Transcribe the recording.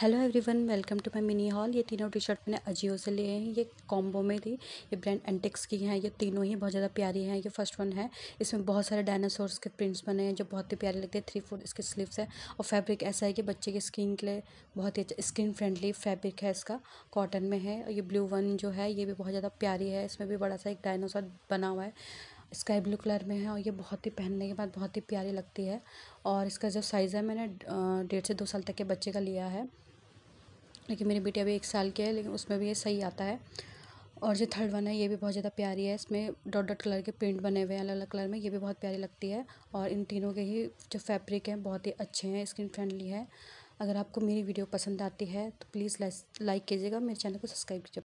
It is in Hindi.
hello everyone welcome to my mini hall ये तीनों टी शर्ट मैंने अजियो से लिए हैं ये कॉम्बो में थी ये ब्रांड एंटेक्स की हैं ये तीनों ही बहुत ज़्यादा प्यारी हैं ये फर्स्ट वन है इसमें बहुत सारे डायनासोर्स के प्रिंट्स बने हैं जो बहुत ही प्यारे लगते हैं थ्री फोर इसके स्लीव्स है और फैब्रिक ऐसा है कि बच्चे की स्किन के लिए बहुत ही अच्छा स्किन फ्रेंडली फैब्रिक है इसका कॉटन में है और ये ब्लू वन जो है ये भी बहुत ज़्यादा प्यारी है इसमें भी बड़ा सा एक डायनासोर बना हुआ है स्काई ब्लू कलर में है और ये बहुत ही पहनने के बाद बहुत ही प्यारी लगती है और इसका जो साइज़ है मैंने डेढ़ से दो साल तक के बच्चे का लिया है लेकिन मेरी बेटी अभी एक साल की है लेकिन उसमें भी ये सही आता है और जो थर्ड वन है ये भी बहुत ज़्यादा प्यारी है इसमें डॉट डॉट कलर के पेंट बने हुए हैं अलग अलग कलर में ये भी बहुत प्यारी लगती है और इन तीनों के ही जो फैब्रिक हैं बहुत ही अच्छे हैं स्किन फ्रेंडली है अगर आपको मेरी वीडियो पसंद आती है तो प्लीज़ लाइक कीजिएगा मेरे चैनल को सब्सक्राइब कीजिएगा